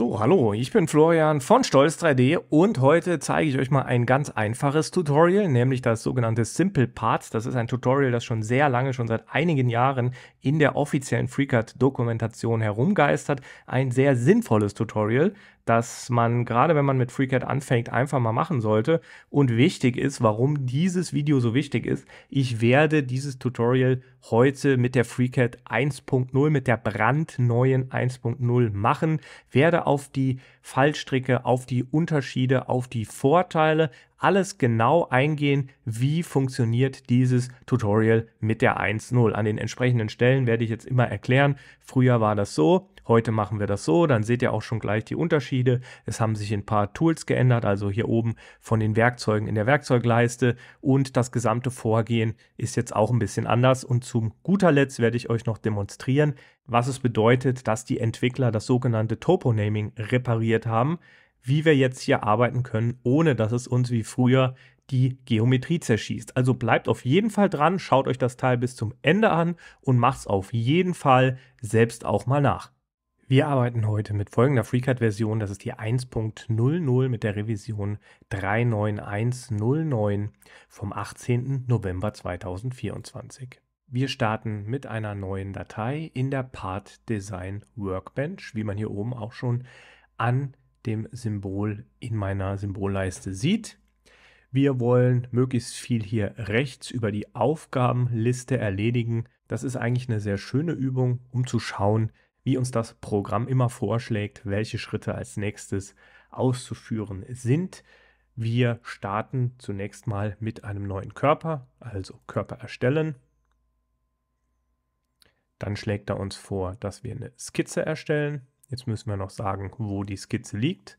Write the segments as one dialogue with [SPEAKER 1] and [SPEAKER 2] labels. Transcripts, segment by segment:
[SPEAKER 1] So, hallo, ich bin Florian von Stolz 3D und heute zeige ich euch mal ein ganz einfaches Tutorial, nämlich das sogenannte Simple Parts. Das ist ein Tutorial, das schon sehr lange, schon seit einigen Jahren in der offiziellen FreeCAD-Dokumentation herumgeistert. Ein sehr sinnvolles Tutorial, dass man gerade wenn man mit FreeCAD anfängt, einfach mal machen sollte und wichtig ist, warum dieses Video so wichtig ist. Ich werde dieses Tutorial heute mit der FreeCAD 1.0, mit der brandneuen 1.0 machen, werde auf die Fallstricke, auf die Unterschiede, auf die Vorteile, alles genau eingehen, wie funktioniert dieses Tutorial mit der 1.0. An den entsprechenden Stellen werde ich jetzt immer erklären, früher war das so, Heute machen wir das so, dann seht ihr auch schon gleich die Unterschiede. Es haben sich ein paar Tools geändert, also hier oben von den Werkzeugen in der Werkzeugleiste und das gesamte Vorgehen ist jetzt auch ein bisschen anders und zum guter Letzt werde ich euch noch demonstrieren, was es bedeutet, dass die Entwickler das sogenannte Toponaming repariert haben, wie wir jetzt hier arbeiten können, ohne dass es uns wie früher die Geometrie zerschießt. Also bleibt auf jeden Fall dran, schaut euch das Teil bis zum Ende an und macht es auf jeden Fall selbst auch mal nach. Wir arbeiten heute mit folgender FreeCAD-Version, das ist die 1.00 mit der Revision 39109 vom 18. November 2024. Wir starten mit einer neuen Datei in der Part Design Workbench, wie man hier oben auch schon an dem Symbol in meiner Symbolleiste sieht. Wir wollen möglichst viel hier rechts über die Aufgabenliste erledigen. Das ist eigentlich eine sehr schöne Übung, um zu schauen, wie uns das Programm immer vorschlägt, welche Schritte als nächstes auszuführen sind. Wir starten zunächst mal mit einem neuen Körper, also Körper erstellen. Dann schlägt er uns vor, dass wir eine Skizze erstellen. Jetzt müssen wir noch sagen, wo die Skizze liegt.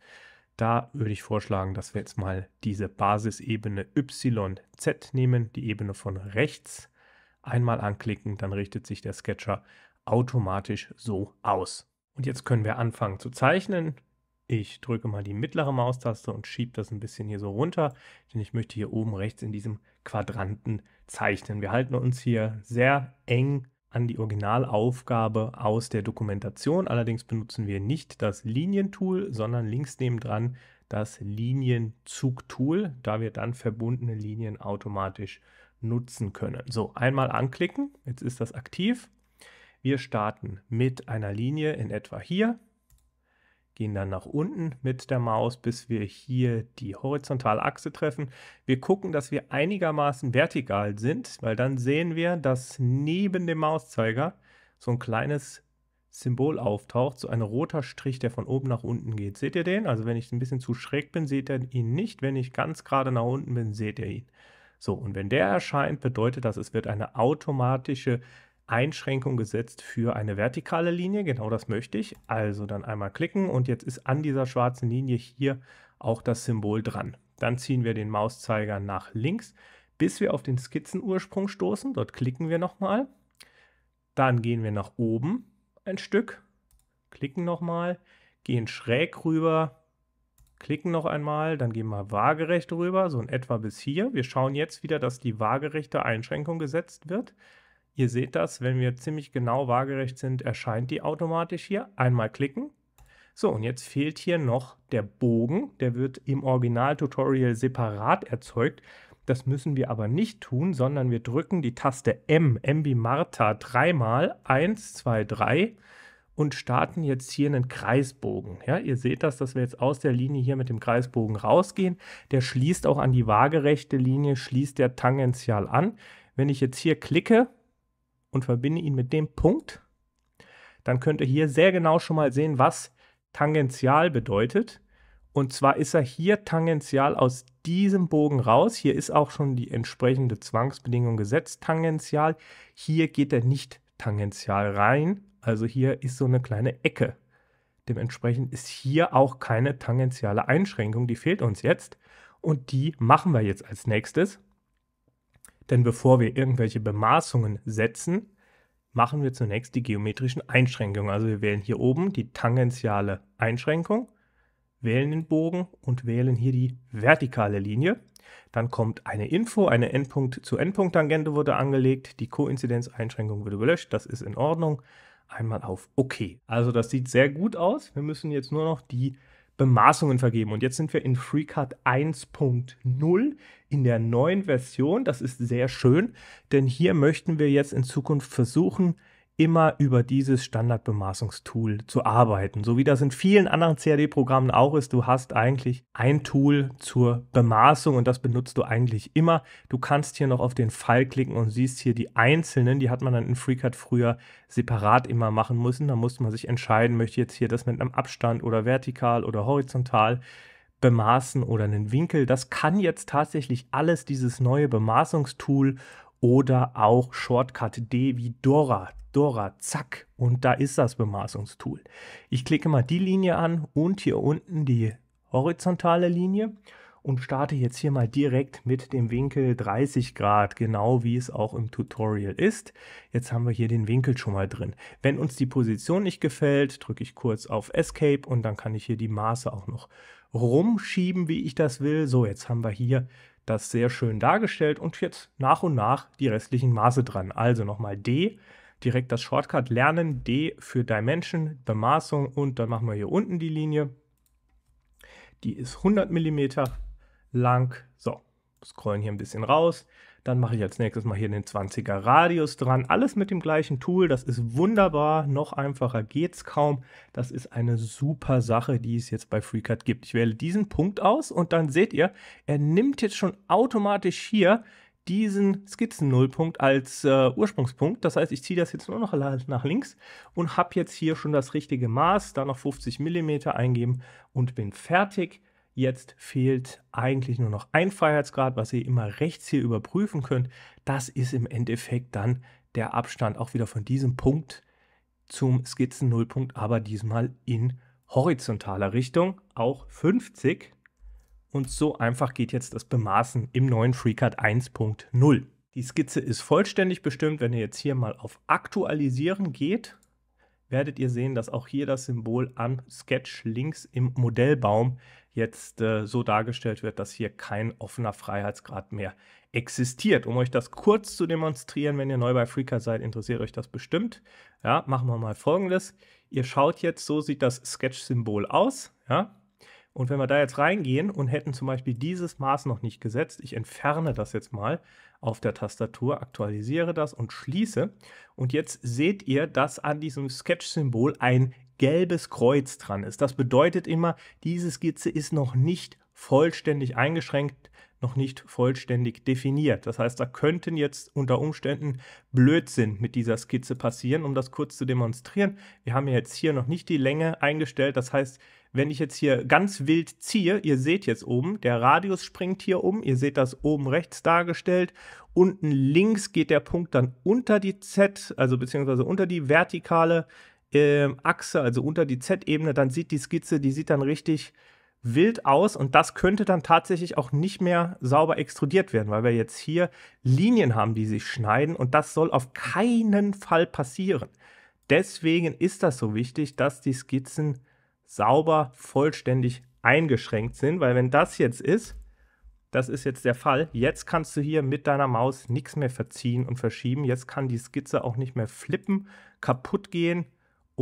[SPEAKER 1] Da würde ich vorschlagen, dass wir jetzt mal diese Basisebene YZ nehmen, die Ebene von rechts. Einmal anklicken, dann richtet sich der Sketcher automatisch so aus. Und jetzt können wir anfangen zu zeichnen. Ich drücke mal die mittlere Maustaste und schiebe das ein bisschen hier so runter, denn ich möchte hier oben rechts in diesem Quadranten zeichnen. Wir halten uns hier sehr eng an die Originalaufgabe aus der Dokumentation. Allerdings benutzen wir nicht das Linientool, sondern links nebendran das Linienzugtool, da wir dann verbundene Linien automatisch nutzen können. So, einmal anklicken, jetzt ist das aktiv wir starten mit einer Linie in etwa hier, gehen dann nach unten mit der Maus, bis wir hier die Horizontalachse treffen. Wir gucken, dass wir einigermaßen vertikal sind, weil dann sehen wir, dass neben dem Mauszeiger so ein kleines Symbol auftaucht, so ein roter Strich, der von oben nach unten geht. Seht ihr den? Also wenn ich ein bisschen zu schräg bin, seht ihr ihn nicht. Wenn ich ganz gerade nach unten bin, seht ihr ihn. So, und wenn der erscheint, bedeutet das, es wird eine automatische Einschränkung gesetzt für eine vertikale Linie. Genau das möchte ich. Also dann einmal klicken und jetzt ist an dieser schwarzen Linie hier auch das Symbol dran. Dann ziehen wir den Mauszeiger nach links, bis wir auf den Skizzenursprung stoßen. Dort klicken wir nochmal. Dann gehen wir nach oben ein Stück, klicken nochmal, gehen schräg rüber, klicken noch einmal, dann gehen wir waagerecht rüber, so in etwa bis hier. Wir schauen jetzt wieder, dass die waagerechte Einschränkung gesetzt wird. Ihr seht das, wenn wir ziemlich genau waagerecht sind, erscheint die automatisch hier. Einmal klicken. So, und jetzt fehlt hier noch der Bogen. Der wird im Original-Tutorial separat erzeugt. Das müssen wir aber nicht tun, sondern wir drücken die Taste M, M wie Martha, dreimal, 1, 2, 3 und starten jetzt hier einen Kreisbogen. Ja, ihr seht das, dass wir jetzt aus der Linie hier mit dem Kreisbogen rausgehen. Der schließt auch an die waagerechte Linie, schließt der tangential an. Wenn ich jetzt hier klicke, und verbinde ihn mit dem Punkt, dann könnt ihr hier sehr genau schon mal sehen, was tangential bedeutet. Und zwar ist er hier tangential aus diesem Bogen raus. Hier ist auch schon die entsprechende Zwangsbedingung gesetzt, tangential. Hier geht er nicht tangential rein. Also hier ist so eine kleine Ecke. Dementsprechend ist hier auch keine tangentiale Einschränkung, die fehlt uns jetzt. Und die machen wir jetzt als nächstes. Denn bevor wir irgendwelche Bemaßungen setzen, machen wir zunächst die geometrischen Einschränkungen. Also wir wählen hier oben die tangentiale Einschränkung, wählen den Bogen und wählen hier die vertikale Linie. Dann kommt eine Info, eine Endpunkt zu Endpunkt-Tangente wurde angelegt, die Koinzidenzeinschränkung wurde gelöscht, das ist in Ordnung. Einmal auf OK. Also das sieht sehr gut aus. Wir müssen jetzt nur noch die Bemaßungen vergeben. Und jetzt sind wir in FreeCAD 1.0 in der neuen Version. Das ist sehr schön, denn hier möchten wir jetzt in Zukunft versuchen, immer über dieses Standardbemaßungstool zu arbeiten. So wie das in vielen anderen CAD-Programmen auch ist, du hast eigentlich ein Tool zur Bemaßung und das benutzt du eigentlich immer. Du kannst hier noch auf den Pfeil klicken und siehst hier die einzelnen, die hat man dann in FreeCAD früher separat immer machen müssen. Da musste man sich entscheiden, möchte jetzt hier das mit einem Abstand oder vertikal oder horizontal bemaßen oder einen Winkel. Das kann jetzt tatsächlich alles dieses neue Bemaßungstool oder auch Shortcut D wie Dora, Dora, zack. Und da ist das Bemaßungstool. Ich klicke mal die Linie an und hier unten die horizontale Linie und starte jetzt hier mal direkt mit dem Winkel 30 Grad, genau wie es auch im Tutorial ist. Jetzt haben wir hier den Winkel schon mal drin. Wenn uns die Position nicht gefällt, drücke ich kurz auf Escape und dann kann ich hier die Maße auch noch rumschieben, wie ich das will. So, jetzt haben wir hier das sehr schön dargestellt und jetzt nach und nach die restlichen Maße dran. Also nochmal D, direkt das Shortcut lernen, D für Dimension, Bemaßung und dann machen wir hier unten die Linie. Die ist 100 mm lang. So, scrollen hier ein bisschen raus. Dann mache ich als nächstes mal hier den 20er Radius dran. Alles mit dem gleichen Tool. Das ist wunderbar. Noch einfacher geht es kaum. Das ist eine super Sache, die es jetzt bei FreeCut gibt. Ich wähle diesen Punkt aus und dann seht ihr, er nimmt jetzt schon automatisch hier diesen Skizzen-Nullpunkt als äh, Ursprungspunkt. Das heißt, ich ziehe das jetzt nur noch nach links und habe jetzt hier schon das richtige Maß, da noch 50 mm eingeben und bin fertig. Jetzt fehlt eigentlich nur noch ein Freiheitsgrad, was ihr immer rechts hier überprüfen könnt. Das ist im Endeffekt dann der Abstand auch wieder von diesem Punkt zum Skizzen-Nullpunkt, aber diesmal in horizontaler Richtung, auch 50. Und so einfach geht jetzt das Bemaßen im neuen FreeCAD 1.0. Die Skizze ist vollständig bestimmt. Wenn ihr jetzt hier mal auf Aktualisieren geht, werdet ihr sehen, dass auch hier das Symbol am Sketch links im Modellbaum jetzt äh, so dargestellt wird, dass hier kein offener Freiheitsgrad mehr existiert. Um euch das kurz zu demonstrieren, wenn ihr neu bei Freaker seid, interessiert euch das bestimmt. Ja, machen wir mal folgendes. Ihr schaut jetzt, so sieht das Sketch-Symbol aus. Ja, und wenn wir da jetzt reingehen und hätten zum Beispiel dieses Maß noch nicht gesetzt, ich entferne das jetzt mal auf der Tastatur, aktualisiere das und schließe. Und jetzt seht ihr, dass an diesem Sketch-Symbol ein gelbes Kreuz dran ist. Das bedeutet immer, diese Skizze ist noch nicht vollständig eingeschränkt, noch nicht vollständig definiert. Das heißt, da könnten jetzt unter Umständen Blödsinn mit dieser Skizze passieren, um das kurz zu demonstrieren. Wir haben jetzt hier noch nicht die Länge eingestellt. Das heißt, wenn ich jetzt hier ganz wild ziehe, ihr seht jetzt oben, der Radius springt hier um, ihr seht das oben rechts dargestellt. Unten links geht der Punkt dann unter die Z, also beziehungsweise unter die Vertikale. Ähm, Achse, also unter die Z-Ebene, dann sieht die Skizze, die sieht dann richtig wild aus und das könnte dann tatsächlich auch nicht mehr sauber extrudiert werden, weil wir jetzt hier Linien haben, die sich schneiden und das soll auf keinen Fall passieren. Deswegen ist das so wichtig, dass die Skizzen sauber, vollständig eingeschränkt sind, weil wenn das jetzt ist, das ist jetzt der Fall, jetzt kannst du hier mit deiner Maus nichts mehr verziehen und verschieben, jetzt kann die Skizze auch nicht mehr flippen, kaputt gehen,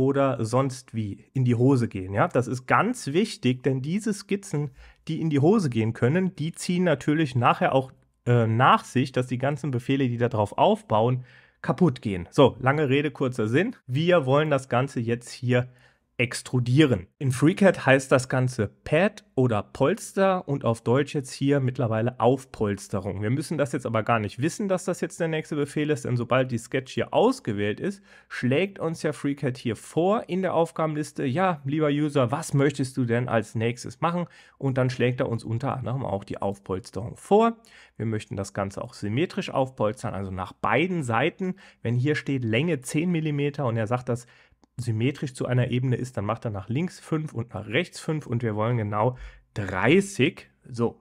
[SPEAKER 1] oder sonst wie in die Hose gehen. Ja, das ist ganz wichtig, denn diese Skizzen, die in die Hose gehen können, die ziehen natürlich nachher auch äh, nach sich, dass die ganzen Befehle, die darauf aufbauen, kaputt gehen. So, lange Rede, kurzer Sinn. Wir wollen das Ganze jetzt hier extrudieren. In FreeCAD heißt das Ganze Pad oder Polster und auf Deutsch jetzt hier mittlerweile Aufpolsterung. Wir müssen das jetzt aber gar nicht wissen, dass das jetzt der nächste Befehl ist, denn sobald die Sketch hier ausgewählt ist, schlägt uns ja FreeCAD hier vor in der Aufgabenliste, ja, lieber User, was möchtest du denn als nächstes machen? Und dann schlägt er uns unter anderem auch die Aufpolsterung vor. Wir möchten das Ganze auch symmetrisch aufpolstern, also nach beiden Seiten. Wenn hier steht Länge 10 mm und er sagt, dass symmetrisch zu einer Ebene ist, dann macht er nach links 5 und nach rechts 5 und wir wollen genau 30. So.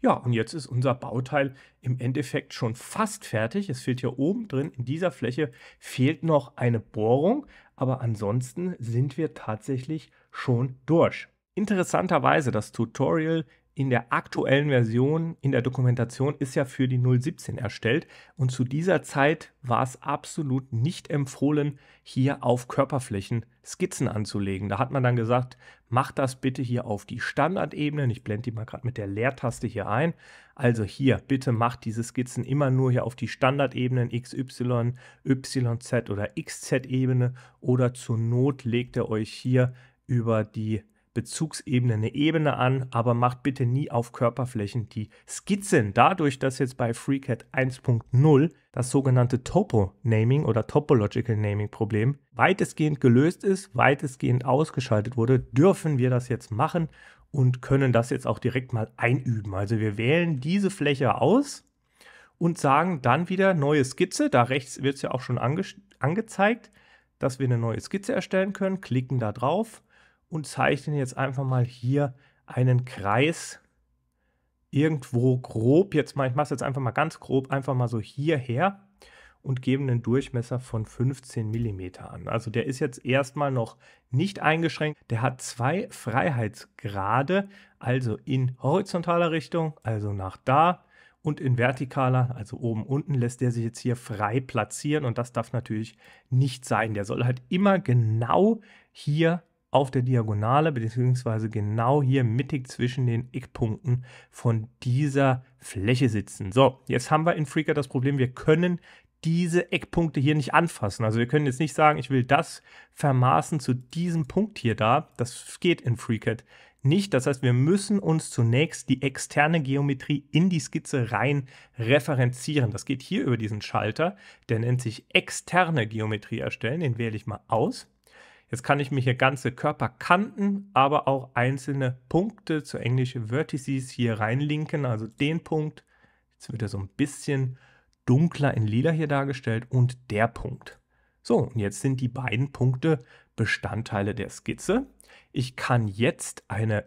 [SPEAKER 1] Ja, und jetzt ist unser Bauteil im Endeffekt schon fast fertig. Es fehlt hier oben drin in dieser Fläche fehlt noch eine Bohrung, aber ansonsten sind wir tatsächlich schon durch. Interessanterweise, das Tutorial in der aktuellen Version in der Dokumentation ist ja für die 017 erstellt und zu dieser Zeit war es absolut nicht empfohlen, hier auf Körperflächen Skizzen anzulegen. Da hat man dann gesagt, macht das bitte hier auf die Standardebene. Ich blende die mal gerade mit der Leertaste hier ein. Also hier, bitte macht diese Skizzen immer nur hier auf die Standardebenen XY, YZ oder XZ-Ebene oder zur Not legt ihr euch hier über die Bezugsebene eine Ebene an, aber macht bitte nie auf Körperflächen die Skizzen. Dadurch, dass jetzt bei FreeCAD 1.0 das sogenannte Topo-Naming oder Topological Naming-Problem weitestgehend gelöst ist, weitestgehend ausgeschaltet wurde, dürfen wir das jetzt machen und können das jetzt auch direkt mal einüben. Also wir wählen diese Fläche aus und sagen dann wieder neue Skizze. Da rechts wird es ja auch schon ange angezeigt, dass wir eine neue Skizze erstellen können, klicken da drauf und zeichnen jetzt einfach mal hier einen Kreis irgendwo grob, jetzt mal, ich mache es jetzt einfach mal ganz grob, einfach mal so hierher und gebe einen Durchmesser von 15 mm an. Also der ist jetzt erstmal noch nicht eingeschränkt. Der hat zwei Freiheitsgrade, also in horizontaler Richtung, also nach da und in vertikaler, also oben unten, lässt der sich jetzt hier frei platzieren und das darf natürlich nicht sein. Der soll halt immer genau hier auf der Diagonale, bzw. genau hier mittig zwischen den Eckpunkten von dieser Fläche sitzen. So, jetzt haben wir in Freaker das Problem, wir können diese Eckpunkte hier nicht anfassen. Also wir können jetzt nicht sagen, ich will das vermaßen zu diesem Punkt hier da. Das geht in FreeCAD nicht. Das heißt, wir müssen uns zunächst die externe Geometrie in die Skizze rein referenzieren. Das geht hier über diesen Schalter. Der nennt sich externe Geometrie erstellen. Den wähle ich mal aus. Jetzt kann ich mir hier ganze Körperkanten, aber auch einzelne Punkte, zu englische Vertices, hier reinlinken. Also den Punkt, jetzt wird er so ein bisschen dunkler in lila hier dargestellt und der Punkt. So, und jetzt sind die beiden Punkte Bestandteile der Skizze. Ich kann jetzt eine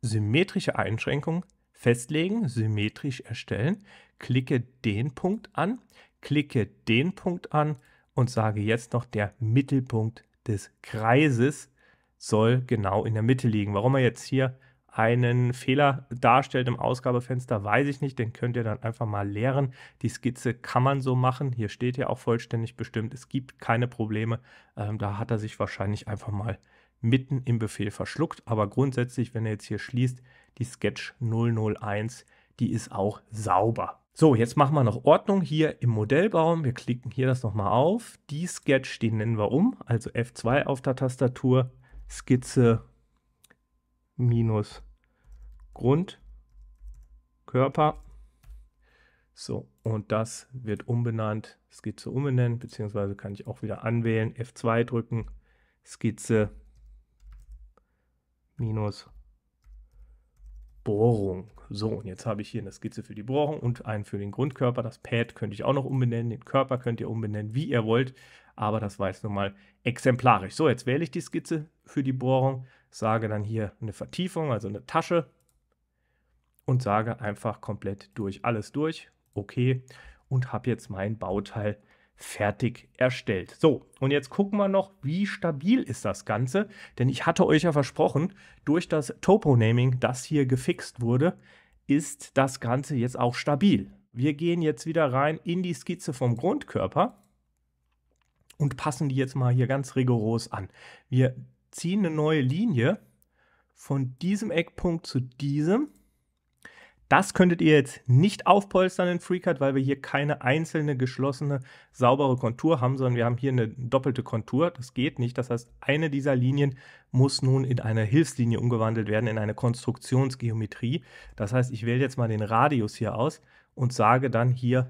[SPEAKER 1] symmetrische Einschränkung festlegen, symmetrisch erstellen, klicke den Punkt an, klicke den Punkt an und sage jetzt noch der Mittelpunkt des Kreises soll genau in der Mitte liegen. Warum er jetzt hier einen Fehler darstellt im Ausgabefenster, weiß ich nicht. Den könnt ihr dann einfach mal leeren. Die Skizze kann man so machen. Hier steht ja auch vollständig bestimmt. Es gibt keine Probleme. Ähm, da hat er sich wahrscheinlich einfach mal mitten im Befehl verschluckt. Aber grundsätzlich, wenn er jetzt hier schließt, die Sketch 001, die ist auch sauber. So, jetzt machen wir noch Ordnung hier im Modellbaum. Wir klicken hier das nochmal auf. Die Sketch, den nennen wir um, also F2 auf der Tastatur, Skizze minus Grund, Körper. So, und das wird umbenannt, Skizze umbenennen, beziehungsweise kann ich auch wieder anwählen, F2 drücken, Skizze minus Bohrung. So, und jetzt habe ich hier eine Skizze für die Bohrung und einen für den Grundkörper. Das Pad könnte ich auch noch umbenennen, den Körper könnt ihr umbenennen, wie ihr wollt, aber das war jetzt nun mal exemplarisch. So, jetzt wähle ich die Skizze für die Bohrung, sage dann hier eine Vertiefung, also eine Tasche und sage einfach komplett durch alles durch, okay, und habe jetzt mein Bauteil fertig erstellt. So, und jetzt gucken wir noch, wie stabil ist das Ganze, denn ich hatte euch ja versprochen, durch das Topo-Naming, das hier gefixt wurde, ist das Ganze jetzt auch stabil. Wir gehen jetzt wieder rein in die Skizze vom Grundkörper und passen die jetzt mal hier ganz rigoros an. Wir ziehen eine neue Linie von diesem Eckpunkt zu diesem das könntet ihr jetzt nicht aufpolstern in FreeCut, weil wir hier keine einzelne geschlossene, saubere Kontur haben, sondern wir haben hier eine doppelte Kontur. Das geht nicht. Das heißt, eine dieser Linien muss nun in eine Hilfslinie umgewandelt werden, in eine Konstruktionsgeometrie. Das heißt, ich wähle jetzt mal den Radius hier aus und sage dann hier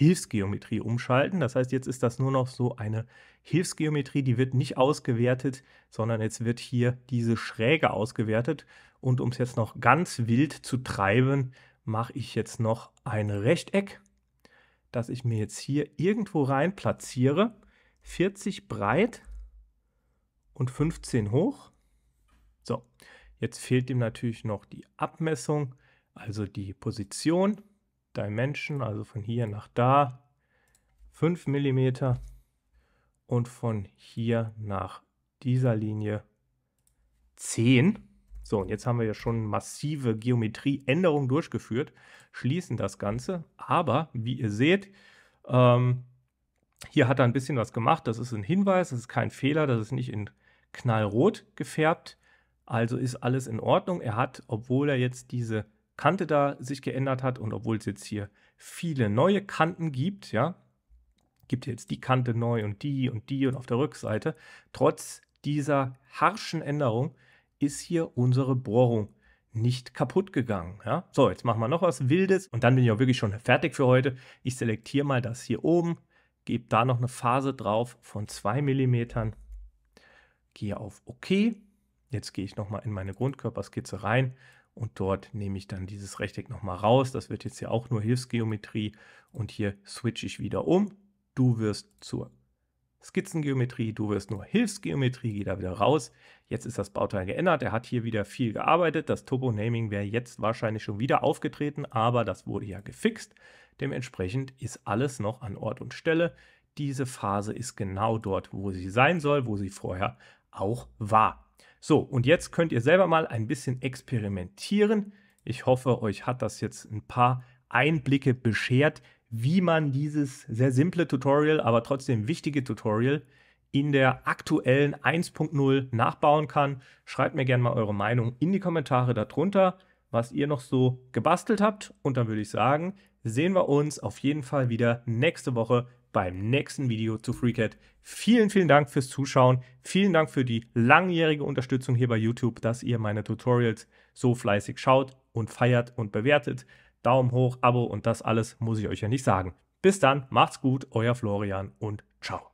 [SPEAKER 1] Hilfsgeometrie umschalten. Das heißt, jetzt ist das nur noch so eine Hilfsgeometrie, die wird nicht ausgewertet, sondern jetzt wird hier diese Schräge ausgewertet. Und um es jetzt noch ganz wild zu treiben, mache ich jetzt noch ein Rechteck, das ich mir jetzt hier irgendwo rein platziere. 40 breit und 15 hoch. So, jetzt fehlt ihm natürlich noch die Abmessung, also die Position. Dimension, also von hier nach da, 5 mm und von hier nach dieser Linie 10. So, und jetzt haben wir ja schon massive Geometrieänderungen durchgeführt, schließen das Ganze, aber wie ihr seht, ähm, hier hat er ein bisschen was gemacht, das ist ein Hinweis, das ist kein Fehler, das ist nicht in knallrot gefärbt, also ist alles in Ordnung. Er hat, obwohl er jetzt diese Kante da sich geändert hat und obwohl es jetzt hier viele neue Kanten gibt, ja, gibt jetzt die Kante neu und die und die und auf der Rückseite. Trotz dieser harschen Änderung ist hier unsere Bohrung nicht kaputt gegangen. Ja? So, jetzt machen wir noch was Wildes und dann bin ich auch wirklich schon fertig für heute. Ich selektiere mal das hier oben, gebe da noch eine Phase drauf von 2 mm, gehe auf OK. Jetzt gehe ich nochmal in meine Grundkörperskizze rein und dort nehme ich dann dieses Rechteck nochmal raus. Das wird jetzt ja auch nur Hilfsgeometrie und hier switche ich wieder um. Du wirst zur Skizzengeometrie, du wirst nur Hilfsgeometrie, geh da wieder raus. Jetzt ist das Bauteil geändert, er hat hier wieder viel gearbeitet. Das Topo-Naming wäre jetzt wahrscheinlich schon wieder aufgetreten, aber das wurde ja gefixt. Dementsprechend ist alles noch an Ort und Stelle. Diese Phase ist genau dort, wo sie sein soll, wo sie vorher auch war. So, und jetzt könnt ihr selber mal ein bisschen experimentieren. Ich hoffe, euch hat das jetzt ein paar Einblicke beschert, wie man dieses sehr simple Tutorial, aber trotzdem wichtige Tutorial in der aktuellen 1.0 nachbauen kann. Schreibt mir gerne mal eure Meinung in die Kommentare darunter, was ihr noch so gebastelt habt. Und dann würde ich sagen, sehen wir uns auf jeden Fall wieder nächste Woche beim nächsten Video zu FreeCAD. Vielen, vielen Dank fürs Zuschauen. Vielen Dank für die langjährige Unterstützung hier bei YouTube, dass ihr meine Tutorials so fleißig schaut und feiert und bewertet. Daumen hoch, Abo und das alles muss ich euch ja nicht sagen. Bis dann, macht's gut, euer Florian und ciao.